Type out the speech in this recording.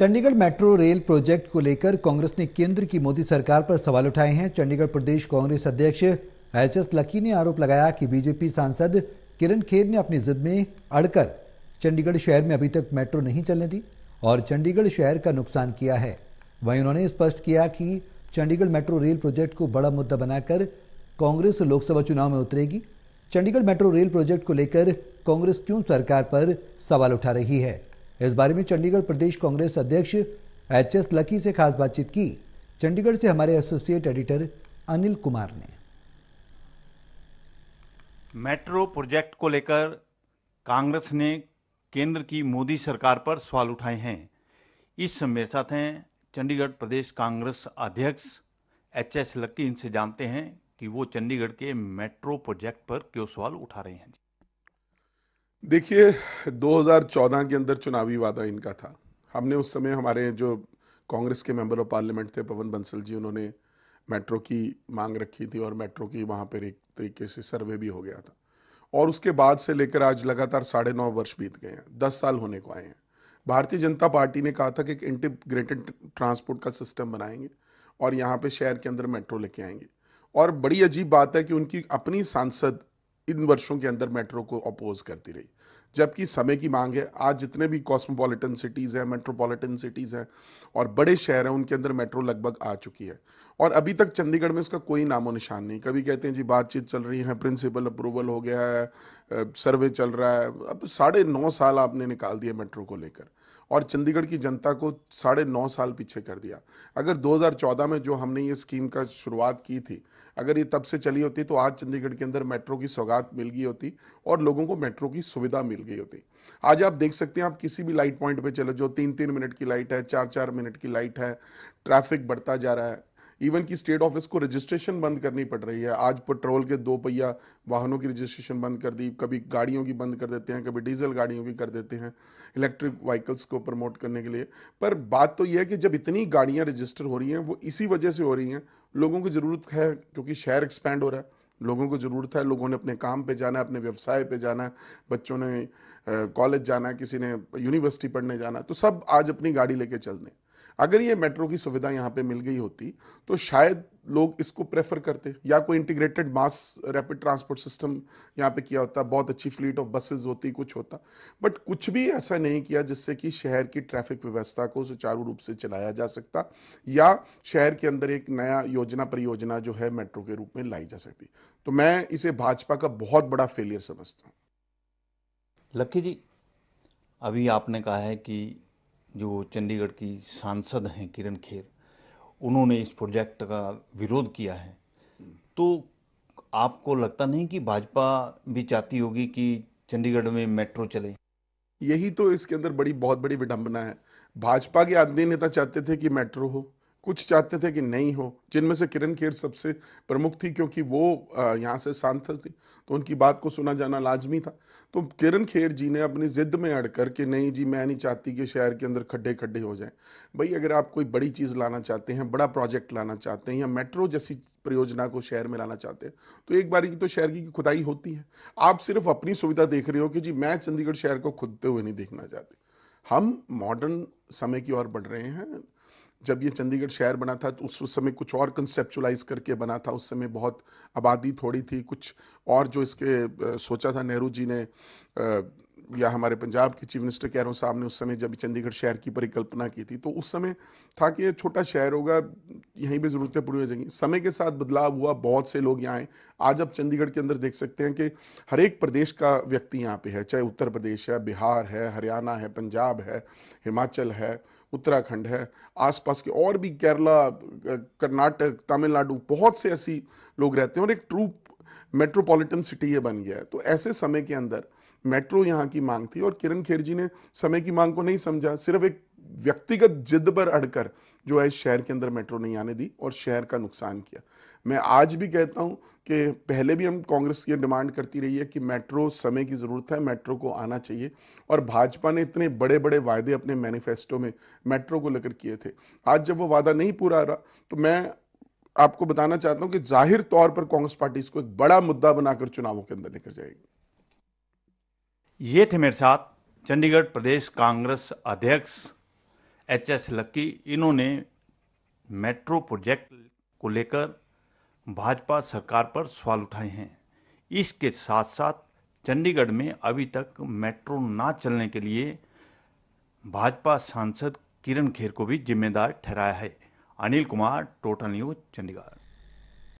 Chandigarh metro rail project को लेकर कांग्रेस ने केंद्र की मोदी सरकार पर सवाल उठाए हैं चंडीगढ़ प्रदेश कांग्रेस अध्यक्ष एच एस लकी ने आरोप लगाया कि बीजेपी सांसद किरण खेर ने अपनी जिद में अड़कर चंडीगढ़ शहर में अभी तक मेट्रो नहीं चलने दी और चंडीगढ़ शहर का नुकसान किया है वहीं उन्होंने स्पष्ट किया कि चंडीगढ़ मेट्रो रेल प्रोजेक्ट को बड़ा मुद्दा बनाकर कांग्रेस लोकसभा चुनाव में उतरेगी चंडीगढ़ मेट्रो रेल प्रोजेक्ट को लेकर कांग्रेस क्यों सरकार पर सवाल उठा रही है इस बारे में चंडीगढ़ प्रदेश कांग्रेस अध्यक्ष एच एस लकी से खास बातचीत की चंडीगढ़ से हमारे एसोसिएट एडिटर अनिल कुमार ने मेट्रो प्रोजेक्ट को लेकर कांग्रेस ने केंद्र की मोदी सरकार पर सवाल उठाए हैं इस समय साथ हैं चंडीगढ़ प्रदेश कांग्रेस अध्यक्ष एच एस लक्की इनसे जानते हैं कि वो चंडीगढ़ के मेट्रो प्रोजेक्ट पर क्यों सवाल उठा रहे हैं देखिए 2014 के अंदर चुनावी वादा इनका था हमने उस समय हमारे जो कांग्रेस के मेंबर ऑफ पार्लियामेंट थे पवन बंसल जी उन्होंने मेट्रो की मांग रखी थी और मेट्रो की वहाँ पर एक तरीके से सर्वे भी हो गया था और उसके बाद से लेकर आज लगातार साढ़े नौ वर्ष बीत गए हैं दस साल होने को आए हैं भारतीय जनता पार्टी ने कहा था कि एक इंटीग्रेटेड ट्रांसपोर्ट का सिस्टम बनाएंगे और यहाँ पे शहर के अंदर मेट्रो लेके आएंगे और बड़ी अजीब बात है कि उनकी अपनी सांसद इन वर्षों के अंदर मेट्रो को अपोज करती रही जबकि समय की मांग है आज जितने भी कॉस्मोपॉलिटन सिटीज़ हैं मेट्रोपॉलिटन सिटीज़ हैं और बड़े शहर हैं उनके अंदर मेट्रो लगभग आ चुकी है और अभी तक चंडीगढ़ में इसका कोई नामो निशान नहीं कभी कहते हैं जी बातचीत चल रही है प्रिंसिपल अप्रूवल हो गया है सर्वे चल रहा है अब साढ़े नौ साल आपने निकाल दिया मेट्रो को लेकर और चंडीगढ़ की जनता को साढ़े नौ साल पीछे कर दिया अगर 2014 में जो हमने ये स्कीम का शुरुआत की थी अगर ये तब से चली होती तो आज चंडीगढ़ के अंदर मेट्रो की सौगात मिल गई होती और लोगों को मेट्रो की सुविधा मिल मिल गई होती आज आप देख सकते हैं आप किसी भी लाइट पॉइंट पे चले जो तीन तीन मिनट की लाइट है चार चार मिनट की लाइट है ट्रैफिक बढ़ता जा रहा है इवन की स्टेट ऑफिस को रजिस्ट्रेशन बंद करनी पड़ रही है आज पेट्रोल के दो पहिया वाहनों की रजिस्ट्रेशन बंद कर दी कभी गाड़ियों की बंद कर देते हैं कभी डीजल गाड़ियों की कर देते हैं इलेक्ट्रिक व्हीकल्स को प्रमोट करने के लिए पर बात तो यह है कि जब इतनी गाड़ियाँ रजिस्टर हो रही हैं वो इसी वजह से हो रही हैं लोगों की ज़रूरत है क्योंकि शहर एक्सपैंड हो रहा है लोगों को ज़रूरत है लोगों ने अपने काम पे जाना है अपने व्यवसाय पे जाना है बच्चों ने कॉलेज जाना है किसी ने यूनिवर्सिटी पढ़ने जाना है तो सब आज अपनी गाड़ी लेके चल दें अगर ये मेट्रो की सुविधा यहाँ पे मिल गई होती तो शायद लोग इसको प्रेफर करते या कोई integrated mass rapid transport system यहाँ पे किया होता बहुत अच्छी फ्लीट ऑफ बसेस होती कुछ होता बट कुछ भी ऐसा नहीं किया जिससे कि शहर की ट्रैफिक व्यवस्था को सुचारू रूप से चलाया जा सकता या शहर के अंदर एक नया योजना परियोजना जो है मेट्रो के रूप में लाई जा सकती तो मैं इसे भाजपा का बहुत बड़ा फेलियर समझता हूँ लक्की जी अभी आपने कहा है कि जो चंडीगढ़ की सांसद हैं किरण खेर उन्होंने इस प्रोजेक्ट का विरोध किया है तो आपको लगता नहीं कि भाजपा भी चाहती होगी कि चंडीगढ़ में मेट्रो चले यही तो इसके अंदर बड़ी बहुत बड़ी विडंबना है भाजपा के आदमी नेता चाहते थे कि मेट्रो हो कुछ चाहते थे कि नहीं हो जिनमें से किरण खेर सबसे प्रमुख थी क्योंकि वो यहाँ से सांसद थी तो उनकी बात को सुना जाना लाजमी था तो किरण खेर जी ने अपनी ज़िद में अड़ कर कि नहीं जी मैं नहीं चाहती कि शहर के अंदर खड्डे खड्डे हो जाएं भाई अगर आप कोई बड़ी चीज़ लाना चाहते हैं बड़ा प्रोजेक्ट लाना चाहते हैं या मेट्रो जैसी परियोजना को शहर में लाना चाहते हैं तो एक बार की तो शहर की खुदाई होती है आप सिर्फ अपनी सुविधा देख रहे हो कि जी मैं चंडीगढ़ शहर को खुदते हुए नहीं देखना चाहते हम मॉडर्न समय की ओर बढ़ रहे हैं जब ये चंडीगढ़ शहर बना था तो उस, समय कुछ और कंसेप्चुलाइज करके बना था उस समय बहुत आबादी थोड़ी थी कुछ और जो इसके सोचा था नेहरू जी ने या हमारे पंजाब के चीफ मिनिस्टर कैरों साहब ने उस समय जब चंडीगढ़ शहर की परिकल्पना की थी तो उस समय था कि ये छोटा शहर होगा यहीं भी ज़रूरतें पूरी हो जाएंगी समय के साथ बदलाव हुआ बहुत से लोग यहाँ आए आज आप चंडीगढ़ के अंदर देख सकते हैं कि हर एक प्रदेश का व्यक्ति यहाँ पे है चाहे उत्तर प्रदेश है बिहार है हरियाणा है पंजाब है हिमाचल है उत्तराखंड है आसपास के और भी केरला कर्नाटक तमिलनाडु बहुत से ऐसी लोग रहते हैं और एक ट्रू मेट्रोपॉलिटन सिटी ये बन गया है तो ऐसे समय के अंदर मेट्रो यहाँ की मांग थी और किरण खेर जी ने समय की मांग को नहीं समझा सिर्फ एक व्यक्तिगत जिद पर अड़कर जो है शहर के अंदर मेट्रो नहीं आने दी और शहर का नुकसान किया मैं आज भी कहता हूं कि पहले भी हम कांग्रेस की डिमांड करती रही है कि मेट्रो समय की ज़रूरत है मेट्रो को आना चाहिए और भाजपा ने इतने बड़े बड़े वायदे अपने मैनिफेस्टो में मेट्रो को लेकर किए थे आज जब वो वादा नहीं पूरा रहा तो मैं आपको बताना चाहता हूं कि जाहिर तौर पर कांग्रेस पार्टी इसको एक बड़ा मुद्दा बनाकर चुनावों के अंदर लेकर जाएगी ये थे मेरे साथ चंडीगढ़ प्रदेश कांग्रेस अध्यक्ष एच एस लक्की इन्होंने मेट्रो प्रोजेक्ट को लेकर भाजपा सरकार पर सवाल उठाए हैं इसके साथ साथ चंडीगढ़ में अभी तक मेट्रो ना चलने के लिए भाजपा सांसद किरण खेर को भी जिम्मेदार ठहराया है अनिल कुमार टोटल न्यूज चंडीगढ़